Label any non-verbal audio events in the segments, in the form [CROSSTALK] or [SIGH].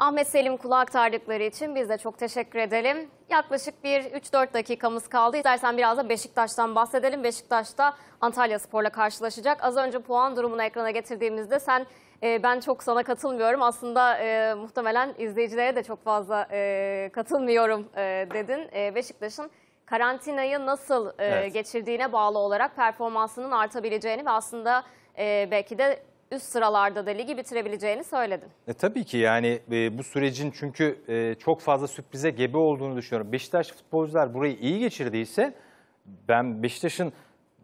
Ahmet Selim Kul'a aktardıkları için biz de çok teşekkür edelim. Yaklaşık bir 3-4 dakikamız kaldı. İstersen biraz da Beşiktaş'tan bahsedelim. Beşiktaş'ta Antalya Spor'la karşılaşacak. Az önce puan durumunu ekrana getirdiğimizde sen e, ben çok sana katılmıyorum. Aslında e, muhtemelen izleyicilere de çok fazla e, katılmıyorum e, dedin. E, Beşiktaş'ın karantinayı nasıl e, evet. geçirdiğine bağlı olarak performansının artabileceğini ve aslında e, belki de üst sıralarda da ligi bitirebileceğini söyledin. E, tabii ki yani e, bu sürecin çünkü e, çok fazla sürprize gebe olduğunu düşünüyorum. Beşiktaş futbolcular burayı iyi geçirdiyse ben Beşiktaş'ın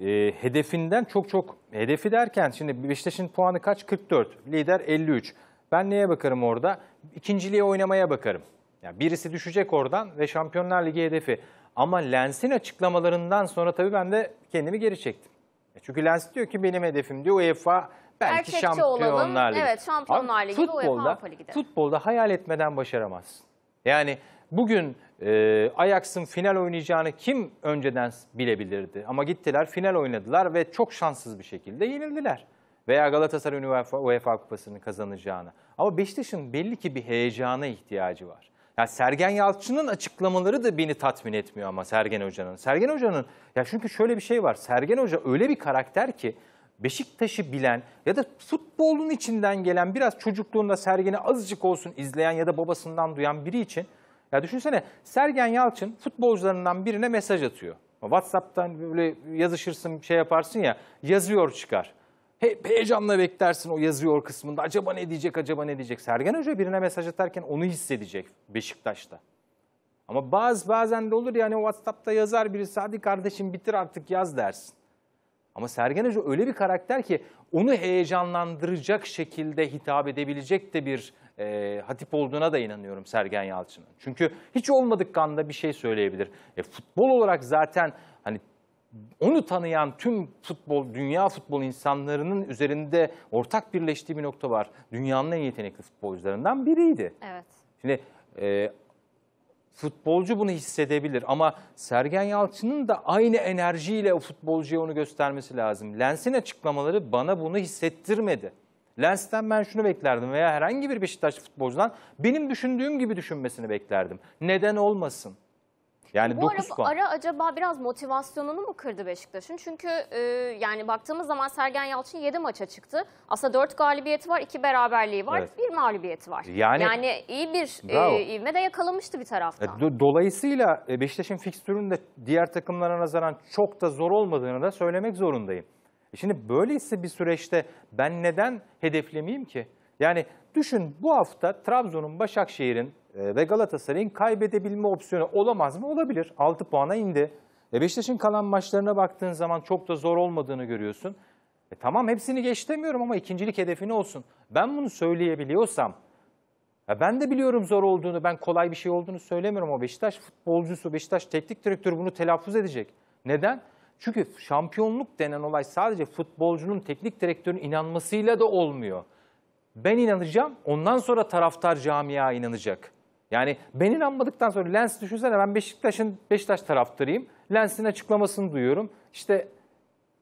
e, hedefinden çok çok hedefi derken şimdi Beşiktaş'ın puanı kaç? 44. Lider 53. Ben neye bakarım orada? İkinciliğe oynamaya bakarım. Yani birisi düşecek oradan ve Şampiyonlar Ligi hedefi. Ama Lens'in açıklamalarından sonra tabii ben de kendimi geri çektim. E, çünkü Lens diyor ki benim hedefim diyor UEFA belki Gerçekçi Şampiyonlar olalım. Ligi. Evet Şampiyonlar Ligi futbolda, ve UEFA Ligi. Futbolda hayal etmeden başaramaz. Yani bugün e, Ajax'ın final oynayacağını kim önceden bilebilirdi? Ama gittiler final oynadılar ve çok şanssız bir şekilde yenildiler. Veya Galatasaray UEFA, UEFA Kupası'nı kazanacağını. Ama Beşiktaş'ın belli ki bir heyecana ihtiyacı var. Ya Sergen Yalçın'ın açıklamaları da beni tatmin etmiyor ama Sergen Hoca'nın. Sergen Hoca'nın ya çünkü şöyle bir şey var. Sergen Hoca öyle bir karakter ki Beşiktaş'ı bilen ya da futbolun içinden gelen biraz çocukluğunda Sergen'i azıcık olsun izleyen ya da babasından duyan biri için ya düşünsene Sergen Yalçın futbolcularından birine mesaj atıyor. WhatsApp'tan böyle yazışırsın şey yaparsın ya yazıyor çıkar. He, heyecanla beklersin o yazıyor kısmında acaba ne diyecek acaba ne diyecek. Sergen Hoca birine mesaj atarken onu hissedecek Beşiktaş'ta. Ama bazı bazen de olur yani ya hani WhatsApp'ta yazar biri hadi kardeşim bitir artık yaz dersin. Ama Sergen Hoca öyle bir karakter ki onu heyecanlandıracak şekilde hitap edebilecek de bir e, hatip olduğuna da inanıyorum Sergen Yalçın'ın. Çünkü hiç olmadık kanda bir şey söyleyebilir. E, futbol olarak zaten hani onu tanıyan tüm futbol, dünya futbol insanlarının üzerinde ortak birleştiği bir nokta var. Dünyanın en yetenekli futbolcularından biriydi. Evet. Şimdi e, futbolcu bunu hissedebilir ama Sergen Yalçın'ın da aynı enerjiyle o futbolcuya onu göstermesi lazım. Lens'in açıklamaları bana bunu hissettirmedi. Lens'ten ben şunu beklerdim veya herhangi bir Beşiktaş futbolcudan benim düşündüğüm gibi düşünmesini beklerdim. Neden olmasın? Yani Bu 9 ara, puan. ara acaba biraz motivasyonunu mu kırdı Beşiktaş'ın? Çünkü e, yani baktığımız zaman Sergen Yalçın 7 maça çıktı. Aslında 4 galibiyeti var, 2 beraberliği var, Evet. mağlubiyeti var. Yani- yani iyi bir e, Bravo. e, ivme de yakalamıştı bir taraftan. E, do- Dolayısıyla e, Beşiktaş'ın fikstürünün de diğer takımlara nazaran çok da zor olmadığını da söylemek zorundayım. E Şimdi böyleyse bir süreçte ben neden hedeflemeyeyim ki? Yani düşün bu hafta Trabzon'un, Başakşehir'in, ee, ve Galatasaray'ın kaybedebilme opsiyonu olamaz mı? Olabilir. 6 puana indi. E Beşiktaş'ın kalan maçlarına baktığın zaman çok da zor olmadığını görüyorsun. E tamam hepsini geç demiyorum ama ikincilik hedefini olsun. Ben bunu söyleyebiliyorsam, ya ben de biliyorum zor olduğunu, ben kolay bir şey olduğunu söylemiyorum ama Beşiktaş futbolcusu, Beşiktaş teknik direktörü bunu telaffuz edecek. Neden? Çünkü şampiyonluk denen olay sadece futbolcunun, teknik direktörün inanmasıyla da olmuyor. Ben inanacağım, ondan sonra taraftar camia inanacak. Yani ben inanmadıktan sonra Lens düşünsene ben Beşiktaş'ın Beşiktaş taraftarıyım. Lens'in açıklamasını duyuyorum. İşte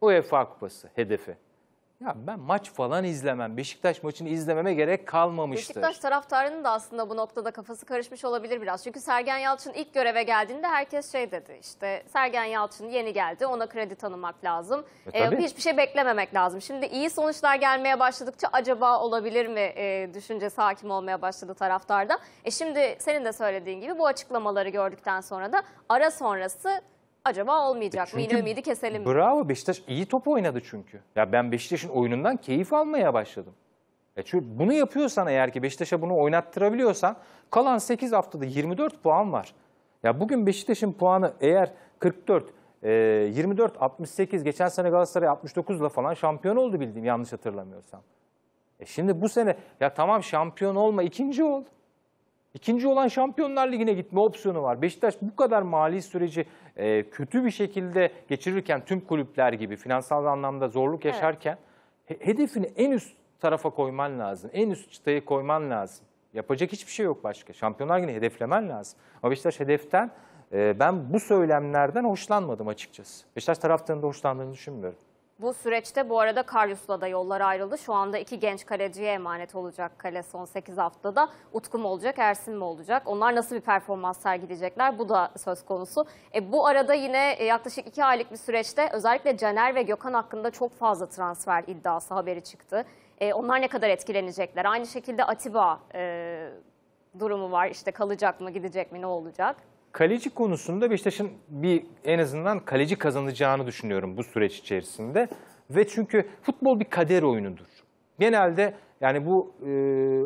UEFA Kupası hedefi. Ya ben maç falan izlemem. Beşiktaş maçını izlememe gerek kalmamıştı. Beşiktaş taraftarının da aslında bu noktada kafası karışmış olabilir biraz. Çünkü Sergen Yalçın ilk göreve geldiğinde herkes şey dedi işte Sergen Yalçın yeni geldi ona kredi tanımak lazım. E, ee, hiçbir şey beklememek lazım. Şimdi iyi sonuçlar gelmeye başladıkça acaba olabilir mi e, düşüncesi hakim olmaya başladı taraftarda. E şimdi senin de söylediğin gibi bu açıklamaları gördükten sonra da ara sonrası acaba olmayacak çünkü, mı? Yine ümidi keselim mi? Bravo Beşiktaş iyi top oynadı çünkü. Ya ben Beşiktaş'ın oyunundan keyif almaya başladım. E çünkü bunu yapıyorsan eğer ki Beşiktaş'a bunu oynattırabiliyorsan kalan 8 haftada 24 puan var. Ya bugün Beşiktaş'ın puanı eğer 44 24 68 geçen sene Galatasaray 69 ile falan şampiyon oldu bildiğim yanlış hatırlamıyorsam. E şimdi bu sene ya tamam şampiyon olma ikinci ol. İkinci olan Şampiyonlar Ligi'ne gitme opsiyonu var. Beşiktaş bu kadar mali süreci e, kötü bir şekilde geçirirken tüm kulüpler gibi finansal anlamda zorluk yaşarken he- hedefini en üst tarafa koyman lazım. En üst çıtayı koyman lazım. Yapacak hiçbir şey yok başka. Şampiyonlar Ligi'ni hedeflemen lazım. Ama Beşiktaş hedeften e, ben bu söylemlerden hoşlanmadım açıkçası. Beşiktaş taraftarının da hoşlandığını düşünmüyorum. Bu süreçte bu arada Karyus'la da yollar ayrıldı. Şu anda iki genç kaleciye emanet olacak kale son 8 haftada. Utku mu olacak, Ersin mi olacak? Onlar nasıl bir performans sergileyecekler? Bu da söz konusu. E, bu arada yine e, yaklaşık 2 aylık bir süreçte özellikle Caner ve Gökhan hakkında çok fazla transfer iddiası haberi çıktı. E, onlar ne kadar etkilenecekler? Aynı şekilde Atiba e, durumu var. İşte kalacak mı, gidecek mi, ne olacak? Kaleci konusunda Beşiktaş'ın bir en azından kaleci kazanacağını düşünüyorum bu süreç içerisinde. Ve çünkü futbol bir kader oyunudur. Genelde yani bu e,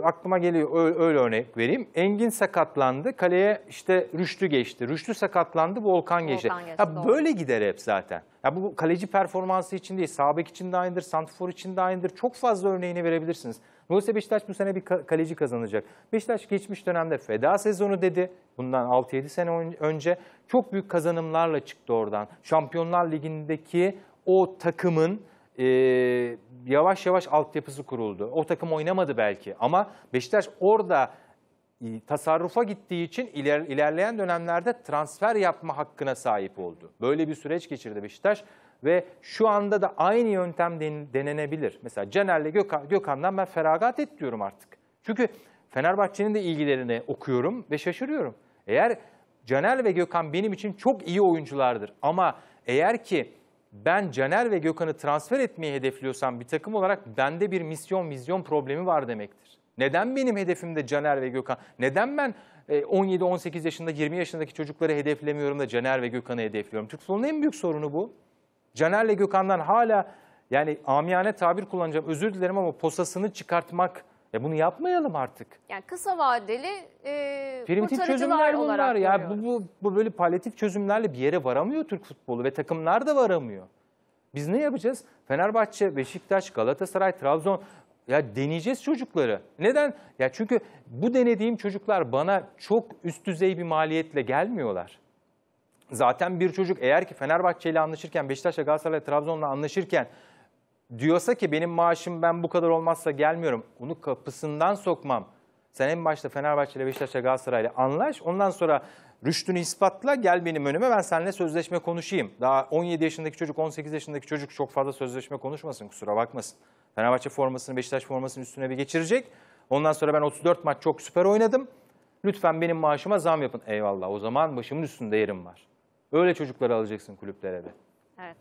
aklıma geliyor öyle, öyle örnek vereyim. Engin sakatlandı, kaleye işte Rüştü geçti. Rüştü sakatlandı, Volkan, Volkan geçti. ya doğru. böyle gider hep zaten. Ya bu kaleci performansı için değil, Sabek için de aynıdır, Santifor için de aynıdır. Çok fazla örneğini verebilirsiniz. Dolayısıyla Beşiktaş bu sene bir kaleci kazanacak. Beşiktaş geçmiş dönemde feda sezonu dedi. Bundan 6-7 sene önce çok büyük kazanımlarla çıktı oradan. Şampiyonlar Ligi'ndeki o takımın e, yavaş yavaş altyapısı kuruldu. O takım oynamadı belki ama Beşiktaş orada e, tasarrufa gittiği için iler, ilerleyen dönemlerde transfer yapma hakkına sahip oldu. Böyle bir süreç geçirdi Beşiktaş ve şu anda da aynı yöntem den, denenebilir. Mesela Caner'le Gökhan, Gökhan'dan ben feragat et diyorum artık. Çünkü Fenerbahçe'nin de ilgilerini okuyorum ve şaşırıyorum. Eğer Caner ve Gökhan benim için çok iyi oyunculardır ama eğer ki ben Caner ve Gökhan'ı transfer etmeyi hedefliyorsam bir takım olarak bende bir misyon, vizyon problemi var demektir. Neden benim hedefimde Caner ve Gökhan? Neden ben 17-18 e, yaşında, 20 yaşındaki çocukları hedeflemiyorum da Caner ve Gökhan'ı hedefliyorum? Türk futbolunun en büyük sorunu bu. Caner'le Gökhan'dan hala yani amiyane tabir kullanacağım özür dilerim ama posasını çıkartmak ya bunu yapmayalım artık. Yani kısa vadeli e, Primitif çözümler bunlar. Ya bu, bu, bu böyle paletif çözümlerle bir yere varamıyor Türk futbolu ve takımlar da varamıyor. Biz ne yapacağız? Fenerbahçe, Beşiktaş, Galatasaray, Trabzon ya deneyeceğiz çocukları. Neden? Ya çünkü bu denediğim çocuklar bana çok üst düzey bir maliyetle gelmiyorlar. Zaten bir çocuk eğer ki Fenerbahçe ile anlaşırken, Beşiktaş'la Galatasaray'la Trabzon'la anlaşırken diyorsa ki benim maaşım ben bu kadar olmazsa gelmiyorum. Onu kapısından sokmam. Sen en başta Fenerbahçe ile Beşiktaş'la Galatasaray'la anlaş. Ondan sonra rüştünü ispatla gel benim önüme ben seninle sözleşme konuşayım. Daha 17 yaşındaki çocuk 18 yaşındaki çocuk çok fazla sözleşme konuşmasın kusura bakmasın. Fenerbahçe formasını Beşiktaş formasının üstüne bir geçirecek. Ondan sonra ben 34 maç çok süper oynadım. Lütfen benim maaşıma zam yapın. Eyvallah o zaman başımın üstünde yerim var. Öyle çocukları alacaksın kulüplere de. Evet.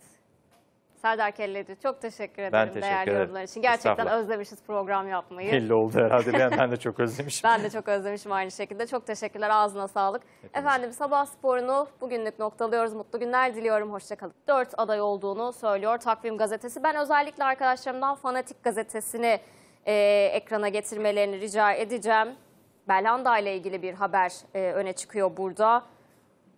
Serdar Kelleci çok teşekkür ederim ben teşekkür değerli ederim. yorumlar için. Gerçekten özlemişiz program yapmayı. Belli oldu herhalde ben, ben de çok [LAUGHS] özlemişim. ben de çok özlemişim aynı şekilde. Çok teşekkürler ağzına sağlık. Hepiniz. Efendim sabah sporunu bugünlük noktalıyoruz. Mutlu günler diliyorum. Hoşçakalın. Dört aday olduğunu söylüyor Takvim Gazetesi. Ben özellikle arkadaşlarımdan Fanatik Gazetesi'ni e, ekrana getirmelerini rica edeceğim. Belhanda ile ilgili bir haber e, öne çıkıyor burada.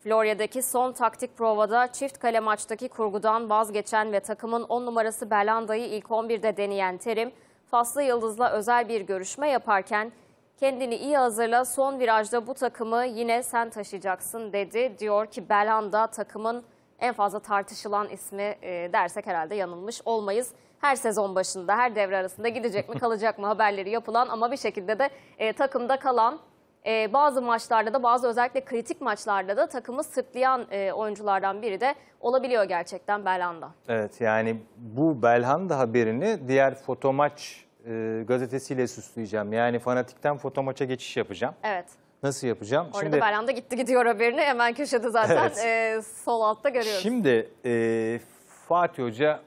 Florya'daki son taktik provada çift kale maçtaki kurgudan vazgeçen ve takımın 10 numarası Belanda'yı ilk 11'de deneyen Terim, Faslı Yıldız'la özel bir görüşme yaparken kendini iyi hazırla son virajda bu takımı yine sen taşıyacaksın dedi. Diyor ki Belanda takımın en fazla tartışılan ismi e, dersek herhalde yanılmış olmayız. Her sezon başında her devre arasında gidecek mi [LAUGHS] kalacak mı haberleri yapılan ama bir şekilde de e, takımda kalan e, bazı maçlarda da bazı özellikle kritik maçlarda da takımı sırtlayan e, oyunculardan biri de olabiliyor gerçekten Belhanda. Evet yani bu Belhanda haberini diğer fotomaç e, gazetesiyle süsleyeceğim. Yani fanatikten Foto Maça geçiş yapacağım. Evet. Nasıl yapacağım? Orada Şimdi, Belhanda gitti gidiyor haberini hemen köşede zaten evet. e, sol altta görüyoruz. Şimdi e, Fatih Hoca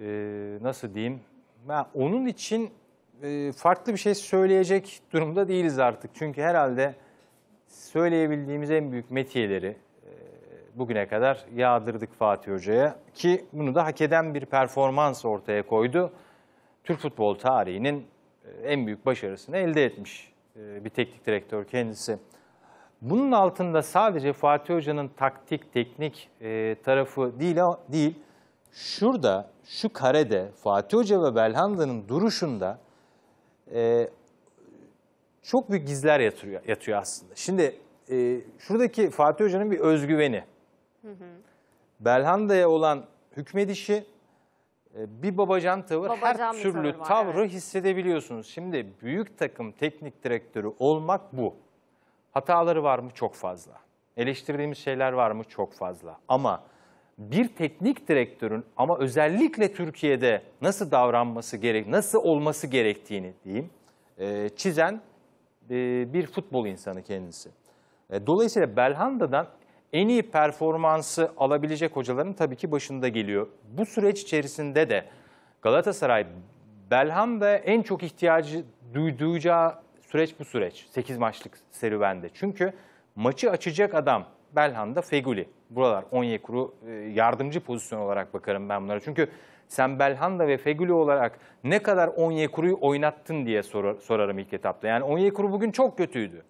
e, nasıl diyeyim? Ben onun için e, farklı bir şey söyleyecek durumda değiliz artık. Çünkü herhalde söyleyebildiğimiz en büyük metiyeleri e, bugüne kadar yağdırdık Fatih Hoca'ya ki bunu da hak eden bir performans ortaya koydu. Türk futbol tarihinin e, en büyük başarısını elde etmiş bir teknik direktör kendisi. Bunun altında sadece Fatih Hoca'nın taktik, teknik tarafı değil, değil. Şurada, şu karede Fatih Hoca ve Belhanda'nın duruşunda e, çok büyük gizler yatıyor, yatıyor aslında. Şimdi e, şuradaki Fatih Hoca'nın bir özgüveni. Hı hı. Belhanda'ya olan hükmedişi, e, bir babacan tavır, babacan her türlü tavır var, tavrı evet. hissedebiliyorsunuz. Şimdi büyük takım teknik direktörü olmak bu. Hataları var mı? Çok fazla. Eleştirdiğimiz şeyler var mı? Çok fazla. Ama bir teknik direktörün ama özellikle Türkiye'de nasıl davranması gerek, nasıl olması gerektiğini diyeyim e, çizen e, bir futbol insanı kendisi. E, dolayısıyla Belhanda'dan en iyi performansı alabilecek hocaların tabii ki başında geliyor. Bu süreç içerisinde de Galatasaray Belhanda en çok ihtiyacı duyduğacağı süreç bu süreç. 8 maçlık serüvende. Çünkü maçı açacak adam Belhanda Feguli buralar Onyekuru e, yardımcı pozisyon olarak bakarım ben bunlara. Çünkü sen Belhanda ve Fegülü olarak ne kadar Onyekuru'yu oynattın diye sorarım ilk etapta. Yani Onyekuru bugün çok kötüydü.